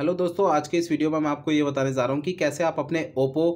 hello दोस्तों आज के इस वीडियो में मैं आपको ये बताने जा रहा हूँ कि कैसे आप अपने Oppo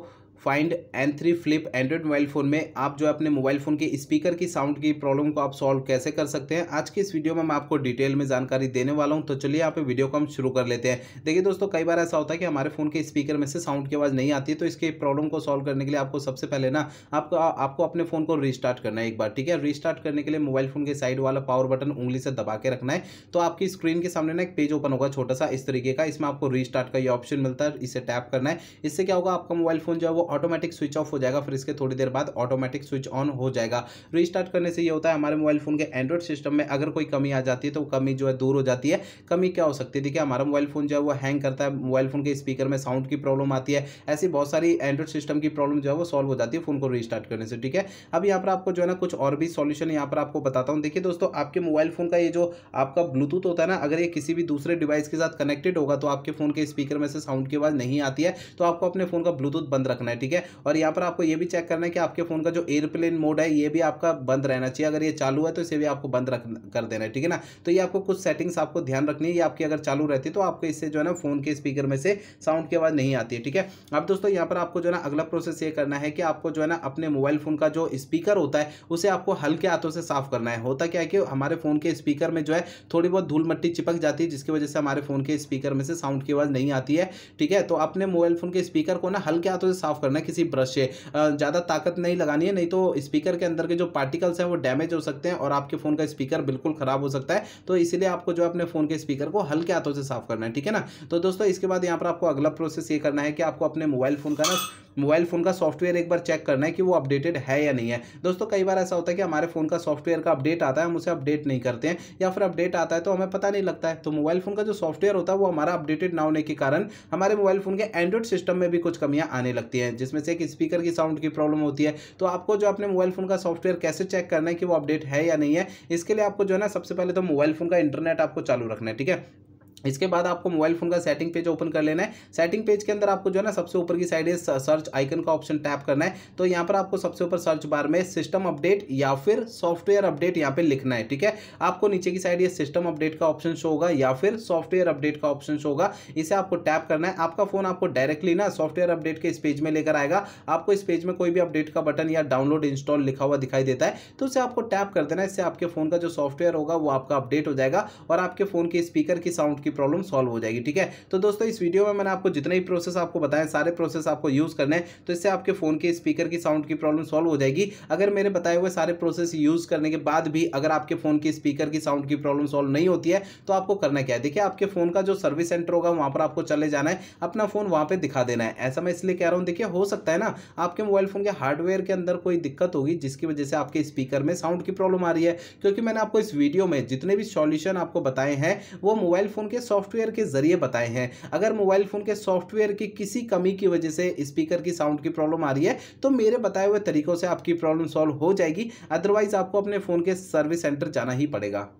Find N three Flip Android mobile phone में आप जो अपने मोबाइल फ़ोन के स्पीकर की साउंड की प्रॉब्लम को आप सॉल्व कैसे कर सकते हैं आज की इस वीडियो में मैं आपको डिटेल में जानकारी देने वाला हूं तो चलिए आप वीडियो को हम शुरू कर लेते हैं देखिए दोस्तों कई बार ऐसा होता है कि हमारे फ़ोन के स्पीकर में से साउंड की आवाज़ नहीं आती है तो इसके प्रॉब्लम को सॉल्व करने के लिए आपको सबसे पहले ना आपको आपको अपने फ़ोन को रिस्टार्ट करना है एक बार ठीक है रिस्टार्ट करने के लिए मोबाइल फ़ोन के साइड वाला पावर बटन उंगली से दबा के रखना है तो आपकी स्क्रीन के सामने ना एक पेज ओपन होगा छोटा सा इस तरीके का इसमें आपको रिस्टार्ट का ये ऑप्शन मिलता है इसे टैप करना है इससे क्या होगा आपका मोबाइल फ़ोन जो है वो ऑटोमेटिक स्विच ऑफ हो जाएगा फिर इसके थोड़ी देर बाद ऑटोमेटिक स्विच ऑन हो जाएगा रिस्टार्ट करने से ये होता है हमारे मोबाइल फ़ोन के एंड्रॉइड सिस्टम में अगर कोई कमी आ जाती है तो कमी जो है दूर हो जाती है कमी क्या हो सकती है देखिए हमारा मोबाइल फ़ोन जो है वो हैंग करता है मोबाइल फ़ोन के स्पीकर में साउंड की प्रॉब्लम आती है ऐसी बहुत सारी एंड्रॉइड सिस्टम की प्रॉब्लम जो है वो सॉल्व हो जाती है फ़ोन को रिस्टार्ट करने से ठीक है अब यहाँ पर आपको जो है ना कुछ और भी सॉल्यूशन यहाँ पर आपको बताता हूँ देखिए दोस्तों आपके मोबाइल फ़ोन का ये जो आपका ब्लूटूथ होता है ना अगर ये किसी भी दूसरे डिवाइस के साथ कनेक्टेड होगा तो आपके फ़ोन के स्पीकर में से साउंड की आवाज़ नहीं आती है तो आपको अपने फ़ोन का ब्लूटूथ बंद रखना है ठीक है और यहाँ पर आपको ये भी चेक करना है कि आपके फ़ोन का जो एयरप्लेन मोड है ये भी आपका बंद रहना चाहिए अगर ये चालू है तो इसे भी आपको बंद रख कर देना है ठीक है ना तो ये आपको कुछ सेटिंग्स आपको ध्यान रखनी है ये आपकी अगर चालू रहती है तो आपको इससे जो है ना फ़ोन के स्पीकर में से साउंड की आवाज़ नहीं आती है ठीक है अब दोस्तों यहाँ पर आपको जो है ना अगला प्रोसेस ये करना है कि आपको जो है ना अपने मोबाइल फ़ोन का जो स्पीकर होता है उसे आपको हल्के हाथों से साफ करना है होता क्या है कि हमारे फ़ोन के स्पीकर में जो है थोड़ी बहुत धूल मट्टी चिपक जाती है जिसकी वजह से हमारे फ़ोन के स्पीकर में से साउंड की आवाज़ नहीं आती है ठीक है तो अपने मोबाइल फ़ोन के स्पीकर को ना हल्के हाथों से साफ करना करना है किसी ब्रश से ज़्यादा ताकत नहीं लगानी है नहीं तो स्पीकर के अंदर के जो पार्टिकल्स हैं वो डैमेज हो सकते हैं और आपके फ़ोन का स्पीकर बिल्कुल ख़राब हो सकता है तो इसीलिए आपको जो अपने फ़ोन के स्पीकर को हल्के हाथों से साफ़ करना है ठीक है ना तो दोस्तों इसके बाद यहाँ पर आपको अगला प्रोसेस ये करना है कि आपको अपने मोबाइल फ़ोन का ना मोबाइल फ़ोन का सॉफ्टवेयर एक बार चेक करना है कि वो अपडेटेड है या नहीं है दोस्तों कई बार ऐसा होता है कि हमारे फ़ोन का सॉफ्टवेयर का अपडेट आता है हम उसे अपडेट नहीं करते हैं या फिर अपडेट आता है तो हमें पता नहीं लगता है तो मोबाइल फ़ोन का जो सॉफ्टवेयर होता है वो हमारा अपडेटेड ना होने के कारण हमारे मोबाइल फ़ोन के एंड्रॉइड सिस्टम में भी कुछ कमियाँ आने लगती हैं जिसमें से एक स्पीकर की साउंड की प्रॉब्लम होती है तो आपको जो अपने मोबाइल फ़ोन का सॉफ्टवेयर कैसे चेक करना है कि वो अपडेट है या नहीं है इसके लिए आपको जो है ना सबसे पहले तो मोबाइल फ़ोन का इंटरनेट आपको चालू रखना है ठीक है इसके बाद आपको मोबाइल फोन का सेटिंग पेज ओपन कर लेना है सेटिंग पेज के अंदर आपको जो है ना सबसे ऊपर की साइड है सर्च आइकन का ऑप्शन टैप करना है तो यहाँ पर आपको सबसे ऊपर सर्च बार में सिस्टम अपडेट या फिर सॉफ्टवेयर अपडेट यहाँ पे लिखना है ठीक है आपको नीचे की साइड ये सिस्टम अपडेट का ऑप्शन शो होगा या फिर सॉफ्टवेयर अपडेट का ऑप्शन शो होगा इसे आपको टैप करना है आपका फोन आपको डायरेक्टली ना सॉफ्टवेयर अपडेट के इस पेज में लेकर आएगा आपको इस पेज में कोई भी अपडेट का बटन या डाउनलोड इंस्टॉल लिखा हुआ दिखाई देता है तो उसे आपको टैप कर देना है इससे आपके फोन का जो सॉफ्टवेयर होगा वो आपका अपडेट हो जाएगा और आपके फोन के स्पीकर की साउंड की आपकी प्रॉब्लम सॉल्व हो जाएगी ठीक है तो दोस्तों इस वीडियो में मैंने आपको जितने भी प्रोसेस आपको बताए सारे प्रोसेस आपको यूज़ करने हैं तो इससे आपके फ़ोन के स्पीकर की साउंड की प्रॉब्लम सॉल्व हो जाएगी अगर मेरे बताए हुए सारे प्रोसेस यूज़ करने के बाद भी अगर आपके फ़ोन के स्पीकर की साउंड की प्रॉब्लम सॉल्व नहीं होती है तो आपको करना क्या है देखिए आपके फ़ोन का जो सर्विस सेंटर होगा वहाँ पर आपको चले जाना है अपना फ़ोन वहाँ पर दिखा देना है ऐसा मैं इसलिए कह रहा हूँ देखिए हो सकता है ना आपके मोबाइल फ़ोन के हार्डवेयर के अंदर कोई दिक्कत होगी जिसकी वजह से आपके स्पीकर में साउंड की प्रॉब्लम आ रही है क्योंकि मैंने आपको इस वीडियो में जितने भी सॉल्यूशन आपको बताए हैं वो मोबाइल फ़ोन के सॉफ्टवेयर के ज़रिए बताए हैं अगर मोबाइल फ़ोन के सॉफ्टवेयर की किसी कमी की वजह से स्पीकर की साउंड की प्रॉब्लम आ रही है तो मेरे बताए हुए तरीक़ों से आपकी प्रॉब्लम सॉल्व हो जाएगी अदरवाइज़ आपको अपने फ़ोन के सर्विस सेंटर जाना ही पड़ेगा